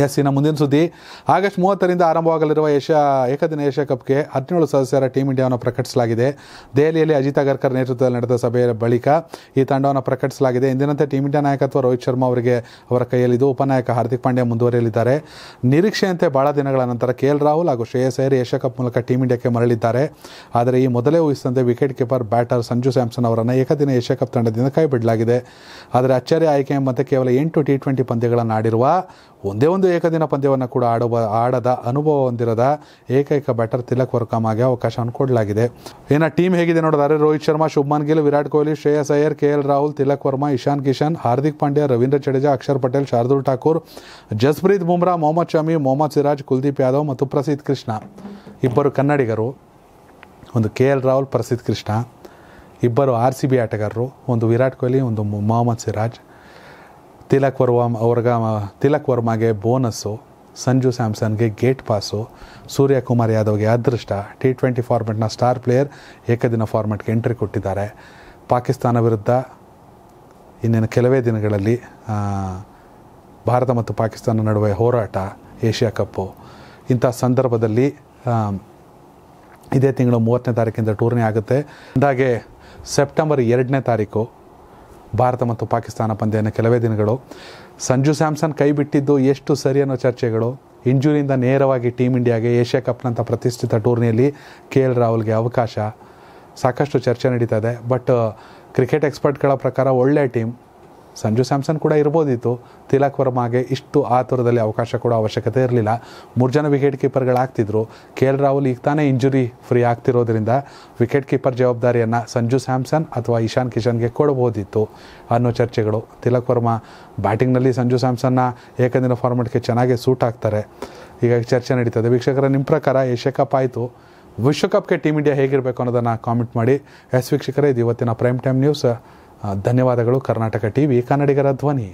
S ಇನ್ನು ಮುಂದಿನ ಸುದ್ದಿ ಆಗಸ್ಟ್ ಮೂವತ್ತರಿಂದ ಆರಂಭವಾಗಲಿರುವ ಏಷ್ಯಾ ಏಕದಿನ ಏಷ್ಯಾ ಕಪ್ಗೆ ಹದಿನೇಳು ಸದಸ್ಯರ ಟೀಂ ಇಂಡಿಯಾವನ್ನು ಪ್ರಕಟಿಸಲಾಗಿದೆ ದೆಹಲಿಯಲ್ಲಿ ಅಜಿತ್ ಅಗರ್ಕರ್ ನೇತೃತ್ವದಲ್ಲಿ ನಡೆದ ಸಭೆಯ ಬಳಿಕ ಈ ತಂಡವನ್ನು ಪ್ರಕಟಿಸಲಾಗಿದೆ ಇಂದಿನಂತೆ ಟೀಂ ಇಂಡಿಯಾ ನಾಯಕತ್ವ ರೋಹಿತ್ ಶರ್ಮಾ ಅವರಿಗೆ ಅವರ ಕೈಯಲ್ಲಿದ್ದು ಉಪನಾಯಕ ಹಾರ್ದಿಕ್ ಪಾಂಡ್ಯ ಮುಂದುವರಿಯಲಿದ್ದಾರೆ ನಿರೀಕ್ಷೆಯಂತೆ ಭಾಳ ದಿನಗಳ ನಂತರ ಕೆ ಎಲ್ ರಾಹುಲ್ ಹಾಗೂ ಶ್ರೇಯಸ್ ಅಯ್ಯರ್ ಏಷ್ಯಾ ಕಪ್ ಮೂಲಕ ಟೀಂ ಇಂಡಿಯಾಕ್ಕೆ ಮರಳಿದ್ದಾರೆ ಆದರೆ ಈ ಮೊದಲೇ ಊಹಿಸಿದಂತೆ wicket keeper batter Sanju Samson ಅವರನ್ನು ಏಕದಿನ ಏಷ್ಯಾ ಕಪ್ ತಂಡದಿಂದ ಕೈಬಿಡಲಾಗಿದೆ ಆದರೆ ಅಚ್ಚರಿ ಆಯ್ಕೆ ಎಂಬಂತೆ ಕೇವಲ ಎಂಟು ಟಿ ಟ್ವೆಂಟಿ ಪಂದ್ಯಗಳನ್ನು ಆಡಿರುವ ಒಂದೇ ಒಂದು ಏಕದಿನ ಪಂದ್ಯವನ್ನು ಕೂಡ ಆಡುವ ಆಡದ ಅನುಭವ ಹೊಂದಿರದ ಏಕೈಕ ಬ್ಯಾಟರ್ ತಿಲಕ್ ಆಗಿ ಅವಕಾಶವನ್ನು ಕೊಡಲಾಗಿದೆ ಏನೋ ಟೀಮ್ ಹೇಗಿದೆ ನೋಡಿದರೆ ರೋಹಿತ್ ಶರ್ಮಾ ಶುಭ್ಮನ್ ಗಿಲ್ ವಿರಾಟ್ ಕೊಹ್ಲಿ ಶ್ರೇಯಸ್ ಅಯ್ಯರ್ ಕೆ ಎಲ್ ರಾಹುಲ್ ತಿಲಕ್ ವರ್ಮಾ ಇಶಾನ್ ಕಿಶನ್ ಹಾರ್ದಿಕ್ ಪಾಂಡ್ಯ ರವೀಂದ್ರ ಜಡೇಜಾ ಅಕ್ಷರ್ ಪಟೇಲ್ ಶಾರ್ದುಲ್ ಠಾಕೂರ್ ಜಸ್ಪ್ರೀತ್ ಬುಮ್ರಾ ಮೊಹಮ್ಮದ್ ಶಮಿ ಮೊಹಮ್ಮದ್ ಸಿರಾಜ್ ಕುಲ್ದೀಪ್ ಯಾದವ್ ಮತ್ತು ಪ್ರಸಿದ್ ಕೃಷ್ಣ ಇಬ್ಬರು ಕನ್ನಡಿಗರು ಒಂದು ಕೆ ಎಲ್ ರಾಹುಲ್ ಪ್ರಸಿದ್ಧ ಕೃಷ್ಣ ಇಬ್ಬರು ಆರ್ ಸಿ ಬಿ ಆಟಗಾರರು ಒಂದು ವಿರಾಟ್ ಕೊಹ್ಲಿ ಒಂದು ಮೊಹಮ್ಮದ್ ಸಿರಾಜ್ ತಿಲಕ್ ವರ್ಮಾ ಅವ್ರಗ ತಿಲಕ್ ವರ್ಮಾಗೆ ಬೋನಸ್ಸು ಸಂಜು ಸ್ಯಾಮ್ಸನ್ಗೆ ಗೇಟ್ ಪಾಸು ಸೂರ್ಯಕುಮಾರ್ ಯಾದವ್ಗೆ ಅದೃಷ್ಟ ಟಿ ಟ್ವೆಂಟಿ ಫಾರ್ಮೆಟ್ನ ಸ್ಟಾರ್ ಪ್ಲೇಯರ್ ಏಕದಿನ ಫಾರ್ಮೆಟ್ಗೆ ಎಂಟ್ರಿ ಕೊಟ್ಟಿದ್ದಾರೆ ಪಾಕಿಸ್ತಾನ ವಿರುದ್ಧ ಇನ್ನೇನು ಕೆಲವೇ ದಿನಗಳಲ್ಲಿ ಭಾರತ ಮತ್ತು ಪಾಕಿಸ್ತಾನ ನಡುವೆ ಹೋರಾಟ ಏಷ್ಯಾ ಕಪ್ಪು ಇಂಥ ಸಂದರ್ಭದಲ್ಲಿ ಇದೇ ತಿಂಗಳು ಮೂವತ್ತನೇ ತಾರೀಕಿಂದ ಟೂರ್ನಿ ಆಗುತ್ತೆ ಅಂದಾಗೆ ಸೆಪ್ಟೆಂಬರ್ ಎರಡನೇ ತಾರೀಕು ಭಾರತ ಮತ್ತು ಪಾಕಿಸ್ತಾನ ಪಂದ್ಯನ ಕೆಲವೇ ದಿನಗಳು ಸಂಜು ಸ್ಯಾಮ್ಸನ್ ಕೈ ಬಿಟ್ಟಿದ್ದು ಎಷ್ಟು ಸರಿ ಅನ್ನೋ ಚರ್ಚೆಗಳು ಇಂಜುರಿಯಿಂದ ನೇರವಾಗಿ ಟೀಮ್ ಇಂಡಿಯಾಗೆ ಏಷ್ಯಾ ಕಪ್ನಂಥ ಪ್ರತಿಷ್ಠಿತ ಟೂರ್ನಿಯಲ್ಲಿ ಕೆ ಎಲ್ ರಾಹುಲ್ಗೆ ಅವಕಾಶ ಸಾಕಷ್ಟು ಚರ್ಚೆ ನಡೀತಾ ಇದೆ ಬಟ್ ಕ್ರಿಕೆಟ್ ಎಕ್ಸ್ಪರ್ಟ್ಗಳ ಪ್ರಕಾರ ಒಳ್ಳೆಯ ಟೀಮ್ ಸಂಜು ಸ್ಯಾಮ್ಸನ್ ಕೂಡ ಇರ್ಬೋದಿತ್ತು ತಿಲಕ್ ವರ್ಮಾಗೆ ಇಷ್ಟು ಆತುರದಲ್ಲಿ ಅವಕಾಶ ಕೊಡೋ ಅವಶ್ಯಕತೆ ಇರಲಿಲ್ಲ ಮೂರು ಜನ ವಿಕೆಟ್ ಕೀಪರ್ಗಳಾಗ್ತಿದ್ರು ಕೆ ಎಲ್ ರಾಹುಲ್ ಈಗ ತಾನೇ ಇಂಜುರಿ ಫ್ರೀ ಆಗ್ತಿರೋದ್ರಿಂದ ವಿಕೆಟ್ ಕೀಪರ್ ಜವಾಬ್ದಾರಿಯನ್ನು ಸಂಜು ಸ್ಯಾಮ್ಸನ್ ಅಥವಾ ಇಶಾನ್ ಕಿಶನ್ಗೆ ಕೊಡ್ಬೋದಿತ್ತು ಅನ್ನೋ ಚರ್ಚೆಗಳು ತಿಲಕ್ ವರ್ಮಾ ಬ್ಯಾಟಿಂಗ್ನಲ್ಲಿ ಸಂಜು ಸ್ಯಾಮ್ಸನ್ನ ಏಕದಿನ ಫಾರ್ಮೆಟ್ಗೆ ಚೆನ್ನಾಗಿ ಸೂಟ್ ಆಗ್ತಾರೆ ಹೀಗಾಗಿ ಚರ್ಚೆ ನಡೀತದೆ ವೀಕ್ಷಕರ ನಿಮ್ಮ ಪ್ರಕಾರ ಏಷ್ಯಾ ಕಪ್ ಆಯಿತು ವಿಶ್ವಕಪ್ಗೆ ಟೀಮ್ ಇಂಡಿಯಾ ಹೇಗಿರಬೇಕು ಅನ್ನೋದನ್ನು ಕಾಮೆಂಟ್ ಮಾಡಿ ಎಸ್ ವೀಕ್ಷಕರೇ ಇದು ಇವತ್ತಿನ ಪ್ರೈಮ್ ಟೈಮ್ ನ್ಯೂಸ್ ಧನ್ಯವಾದಗಳು ಕರ್ನಾಟಕ ಟಿವಿ ಕನ್ನಡಿಗರ ಧ್ವನಿ